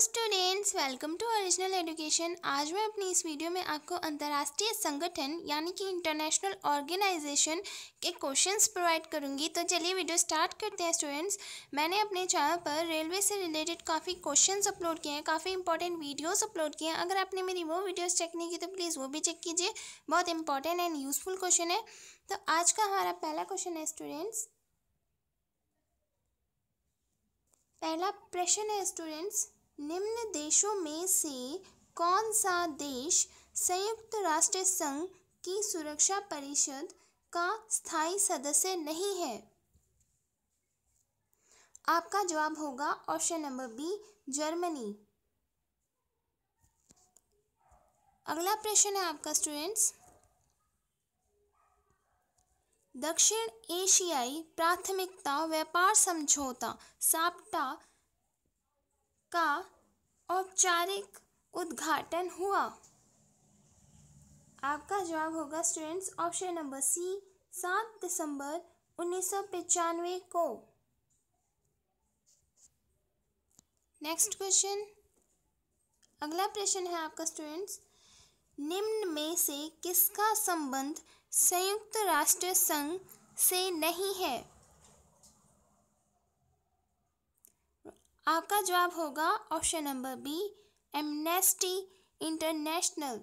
students welcome to original education आज मैं अपनी इस वीडियो में आपको अंतर्राष्ट्रीय संगठन यानी कि इंटरनेशनल ऑर्गेनाइजेशन के क्वेश्चंस प्रोवाइड करूंगी तो चलिए वीडियो स्टार्ट करते हैं स्टूडेंट्स मैंने अपने चैनल पर रेलवे से रिलेटेड काफ़ी क्वेश्चंस अपलोड किए हैं काफ़ी इंपॉर्टेंट वीडियोज़ अपलोड किए हैं अगर आपने मेरी वो वीडियोज़ चेक नहीं की तो प्लीज़ वो भी चेक कीजिए बहुत इंपॉर्टेंट एंड यूज़फुल क्वेश्चन है तो आज का हमारा पहला क्वेश्चन है स्टूडेंट्स पहला प्रश्न है स्टूडेंट्स निम्न देशों में से कौन सा देश संयुक्त राष्ट्र संघ की सुरक्षा परिषद का स्थायी सदस्य नहीं है आपका जवाब होगा ऑप्शन नंबर बी जर्मनी अगला प्रश्न है आपका स्टूडेंट्स दक्षिण एशियाई प्राथमिकता व्यापार समझौता साप्टा का औपचारिक उद्घाटन हुआ आपका जवाब होगा स्टूडेंट्स ऑप्शन नंबर सी सात दिसंबर उन्नीस को नेक्स्ट क्वेश्चन अगला प्रश्न है आपका स्टूडेंट्स निम्न में से किसका संबंध संयुक्त राष्ट्र संघ से नहीं है आपका जवाब होगा option number B Amnesty International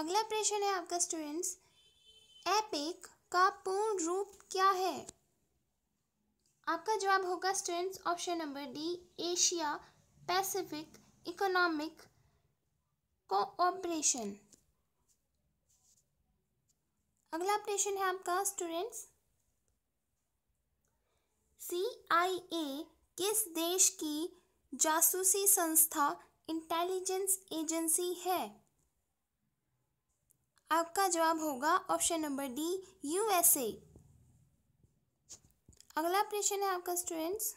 अगला प्रश्न है आपका स्टूडेंट्स एपिक का पूर्ण रूप क्या है आपका जवाब होगा students option number D Asia Pacific economic cooperation अगला प्रश्न है आपका स्टूडेंट्स ए किस देश की जासूसी संस्था इंटेलिजेंस एजेंसी है आपका जवाब होगा ऑप्शन नंबर डी यूएसए अगला प्रश्न है आपका स्टूडेंट्स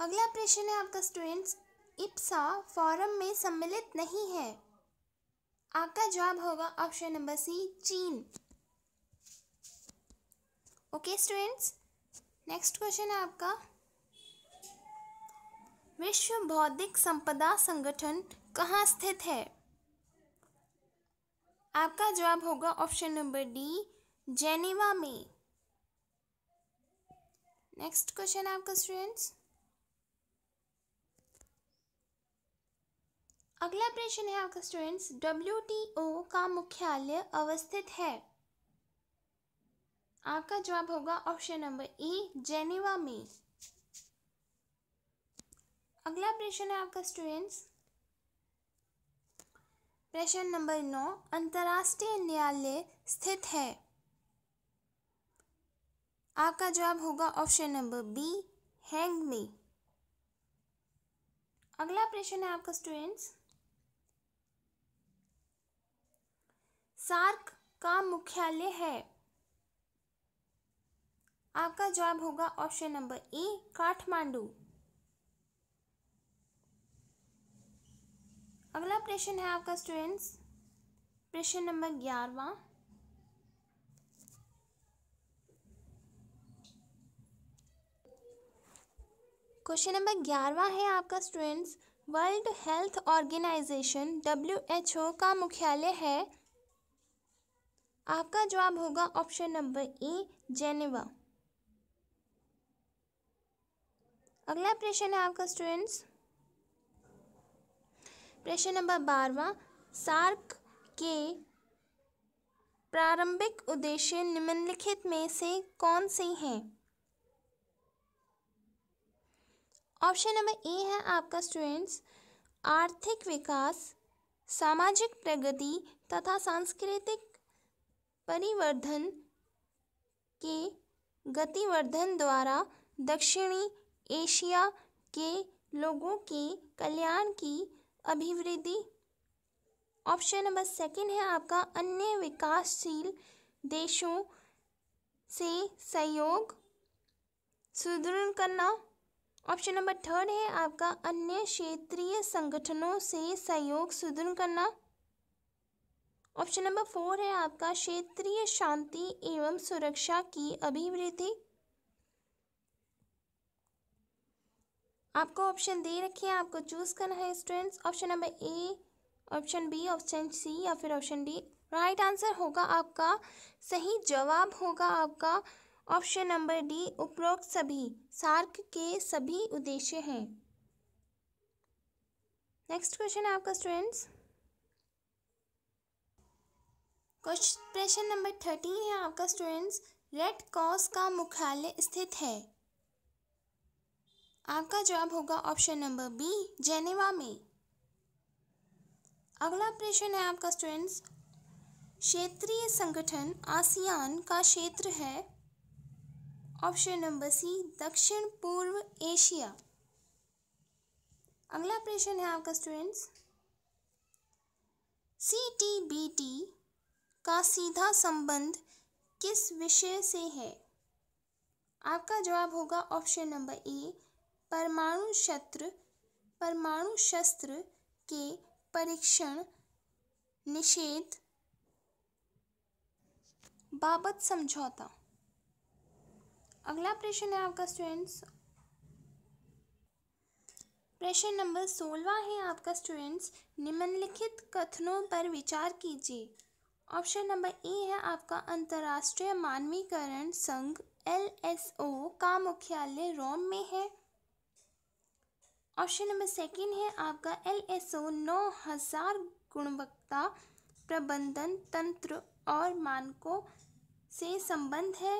अगला प्रश्न है आपका स्टूडेंट्स इप्सा फॉरम में सम्मिलित नहीं है आपका जवाब होगा ऑप्शन नंबर सी चीन ओके स्टूडेंट्स नेक्स्ट क्वेश्चन है आपका विश्व बौद्धिक संपदा संगठन कहाँ स्थित है आपका जवाब होगा ऑप्शन नंबर डी जेनेवा में नेक्स्ट क्वेश्चन आपका स्टूडेंट्स अगला प्रश्न है आपका स्टूडेंट्स डब्ल्यू का मुख्यालय अवस्थित है आपका जवाब होगा ऑप्शन नंबर ई जेनेवा में अगला प्रश्न है आपका स्टूडेंट्स प्रश्न नंबर नौ अंतर्राष्ट्रीय न्यायालय स्थित है आपका जवाब होगा ऑप्शन नंबर बी हैंग में अगला प्रश्न है आपका स्टूडेंट्स सार्क का मुख्यालय है आपका जवाब होगा ऑप्शन नंबर ए काठमांडू अगला प्रश्न है आपका स्टूडेंट्स प्रश्न नंबर ग्यारहवा क्वेश्चन नंबर ग्यारहवा है आपका students World Health Organization W H O का मुख्यालय है आपका जवाब होगा ऑप्शन नंबर ए जेनेवा अगला प्रश्न है आपका स्टूडेंट्स प्रश्न नंबर बारवा सार्क के प्रारंभिक उद्देश्य निम्नलिखित में से कौन से हैं ऑप्शन नंबर ए है आपका स्टूडेंट्स आर्थिक विकास सामाजिक प्रगति तथा सांस्कृतिक परिवर्धन के गतिवर्धन द्वारा दक्षिणी एशिया के लोगों के कल्याण की अभिवृद्धि ऑप्शन नंबर सेकंड है आपका अन्य विकासशील देशों से सहयोग सुदृढ़ करना ऑप्शन नंबर थर्ड है आपका अन्य क्षेत्रीय संगठनों से सहयोग सुदृढ़ करना ऑप्शन नंबर फोर है आपका क्षेत्रीय शांति एवं सुरक्षा की अभिवृद्धि आपको ऑप्शन दे रखे हैं आपको चूज करना है students option number A option B option C या फिर ऑप्शन डी राइट आंसर होगा आपका सही जवाब होगा आपका ऑप्शन नंबर डी उपरोक्त सभी सार्क के सभी उद्देश्य हैं नेक्स्ट क्वेश्चन है आपका स्टूडेंट्स क्वेश्चन नंबर थर्टीन है आपका स्टूडेंट्स रेड क्रॉस का मुख्यालय स्थित है आपका जवाब होगा ऑप्शन नंबर बी जेनेवा में अगला प्रश्न है आपका स्टूडेंट्स क्षेत्रीय संगठन आसियान का क्षेत्र है ऑप्शन नंबर सी दक्षिण पूर्व एशिया अगला प्रश्न है आपका students C T B T का सीधा संबंध किस विषय से है आपका जवाब होगा ऑप्शन नंबर ए परमाणु शस्त्र परमाणु शस्त्र के परीक्षण निषेध बाबत समझौता अगला प्रश्न है आपका स्टूडेंट्स प्रश्न नंबर सोलवा है आपका स्टूडेंट्स निम्नलिखित कथनों पर विचार कीजिए ऑप्शन नंबर ए है आपका अंतर्राष्ट्रीय मानवीकरण संघ एल एस ओ का मुख्यालय रोम में है ऑप्शन नंबर सेकंड है आपका एल एस ओ नौ हज़ार गुणवत्ता प्रबंधन तंत्र और मानकों से संबंध है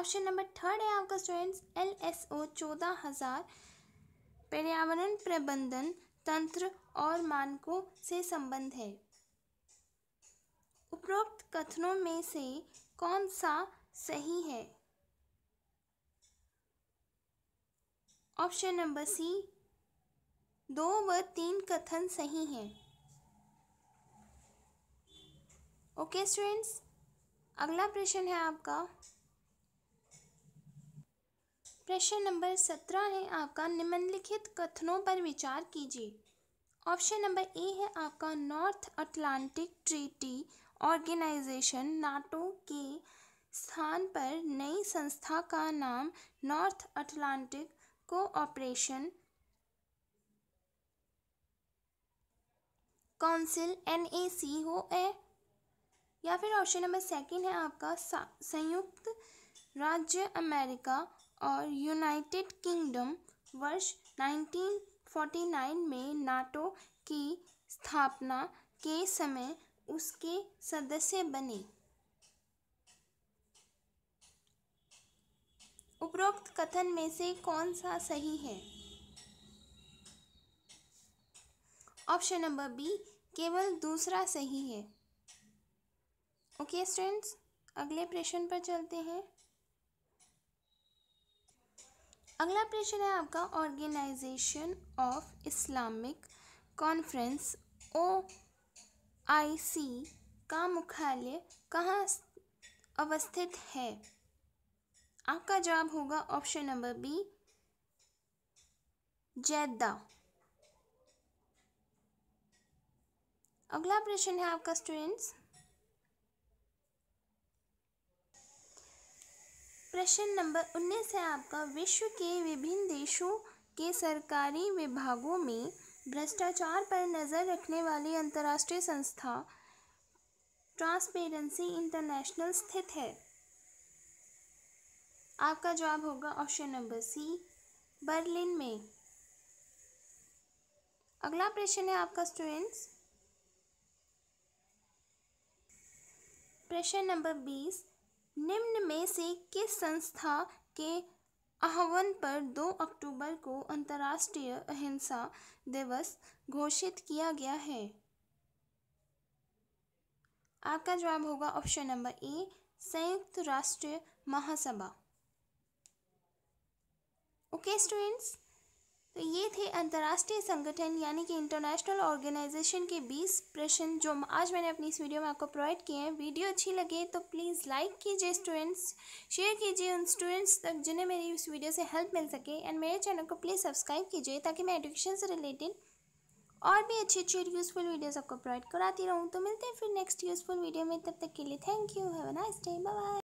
ऑप्शन नंबर थर्ड है आपका स्टूडेंट्स एल एस ओ चौदह हज़ार पर्यावरण प्रबंधन तंत्र और मानकों से संबंध है उपरोक्त कथनों में से कौन सा सही है ऑप्शन नंबर सी दो व तीन कथन सही हैं ओके स्टूडेंट्स अगला प्रश्न है आपका प्रश्न नंबर सत्रह है आपका निम्नलिखित कथनों पर विचार कीजिए ऑप्शन नंबर ए है आपका North Atlantic Treaty Organization NATO के स्थान पर नई संस्था का नाम North Atlantic Cooperation Council N A C हो ए या फिर ऑप्शन नंबर सेकंड है आपका संयुक्त राज्य अमेरिका और यूनाइटेड किंगडम वर्ष 1949 में नाटो की स्थापना के समय उसके सदस्य बने उपरोक्त कथन में से कौन सा सही है ऑप्शन नंबर बी केवल दूसरा सही है ओके स्टूडेंट्स अगले प्रश्न पर चलते हैं अगला प्रश्न है आपका Organization of Islamic Conference O I का मुख्यालय कहाँ अवस्थित है आपका जवाब होगा ऑप्शन नंबर बी जैदा अगला प्रश्न है आपका स्टूडेंट्स प्रश्न नंबर उन्नीस है आपका विश्व के विभिन्न देशों के सरकारी विभागों में भ्रष्टाचार पर नज़र रखने वाली अंतर्राष्ट्रीय संस्था ट्रांसपेरेंसी इंटरनेशनल स्थित है आपका जवाब होगा ऑप्शन नंबर सी बर्लिन में अगला प्रश्न है आपका स्टूडेंट्स प्रश्न नंबर बीस निम्न में से किस संस्था के आह्वान पर 2 अक्टूबर को अंतर्राष्ट्रीय अहिंसा दिवस घोषित किया गया है आपका जवाब होगा ऑप्शन नंबर ए संयुक्त राष्ट्र महासभा ओके स्टूडेंट्स तो ये थे अंतर्राष्ट्रीय संगठन यानी कि इंटरनेशनल ऑर्गेनाइजेशन के 20 प्रश्न जो आज मैंने अपनी इस वीडियो में आपको प्रोवाइड किए हैं वीडियो अच्छी लगे तो प्लीज़ लाइक कीजिए स्टूडेंट्स शेयर कीजिए उन स्टूडेंट्स तक जिन्हें मेरी इस वीडियो से हेल्प मिल सके एंड मेरे चैनल को प्लीज़ सब्सक्राइब कीजिए ताकि मैं एडुकेशन से रिलेटेड और भी अच्छी अच्छी यूज़फुल वीडियोज़ आपको प्रोवाइड कराती रहूँ तो मिलते हैं फिर नेक्स्ट यूज़फुल वीडियो में तब तक के लिए thank you have a nice day bye